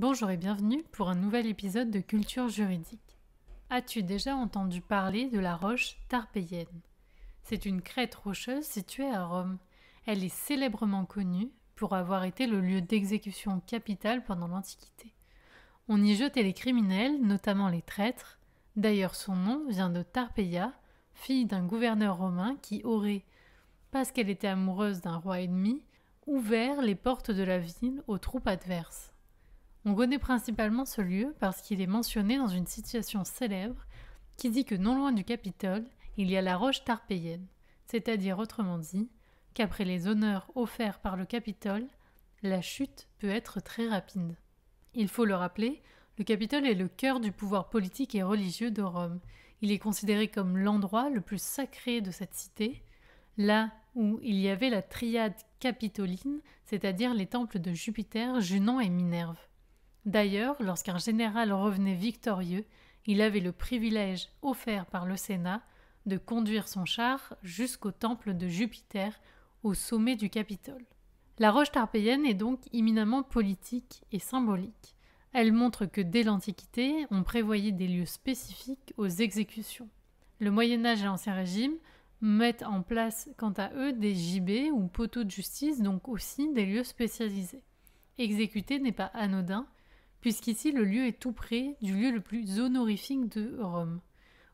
Bonjour et bienvenue pour un nouvel épisode de Culture juridique. As-tu déjà entendu parler de la roche Tarpéienne C'est une crête rocheuse située à Rome. Elle est célèbrement connue pour avoir été le lieu d'exécution capitale pendant l'Antiquité. On y jetait les criminels, notamment les traîtres. D'ailleurs, son nom vient de Tarpeia, fille d'un gouverneur romain qui aurait, parce qu'elle était amoureuse d'un roi ennemi, ouvert les portes de la ville aux troupes adverses. On connaît principalement ce lieu parce qu'il est mentionné dans une situation célèbre qui dit que non loin du Capitole, il y a la roche tarpéienne, c'est-à-dire autrement dit, qu'après les honneurs offerts par le Capitole, la chute peut être très rapide. Il faut le rappeler, le Capitole est le cœur du pouvoir politique et religieux de Rome. Il est considéré comme l'endroit le plus sacré de cette cité, là où il y avait la triade capitoline, c'est-à-dire les temples de Jupiter, Junon et Minerve. D'ailleurs, lorsqu'un général revenait victorieux, il avait le privilège offert par le Sénat de conduire son char jusqu'au temple de Jupiter, au sommet du Capitole. La roche tarpéienne est donc éminemment politique et symbolique. Elle montre que dès l'Antiquité, on prévoyait des lieux spécifiques aux exécutions. Le Moyen Âge et l'Ancien Régime mettent en place quant à eux des gibets ou poteaux de justice, donc aussi des lieux spécialisés. Exécuter n'est pas anodin, puisqu'ici le lieu est tout près du lieu le plus honorifique de Rome.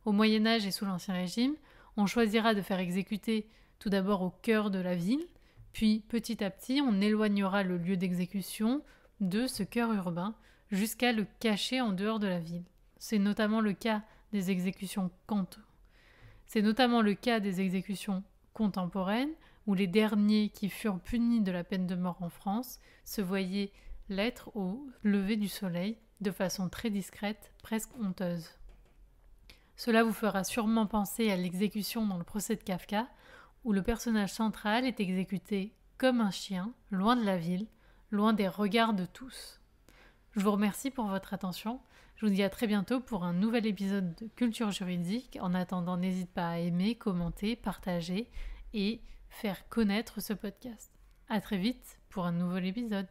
Au Moyen Âge et sous l'Ancien Régime, on choisira de faire exécuter tout d'abord au cœur de la ville, puis petit à petit on éloignera le lieu d'exécution de ce cœur urbain jusqu'à le cacher en dehors de la ville. C'est notamment le cas des exécutions C'est notamment le cas des exécutions contemporaines où les derniers qui furent punis de la peine de mort en France se voyaient l'être au lever du soleil de façon très discrète, presque honteuse. Cela vous fera sûrement penser à l'exécution dans le procès de Kafka, où le personnage central est exécuté comme un chien, loin de la ville, loin des regards de tous. Je vous remercie pour votre attention. Je vous dis à très bientôt pour un nouvel épisode de Culture juridique. En attendant, n'hésite pas à aimer, commenter, partager et faire connaître ce podcast. À très vite pour un nouvel épisode.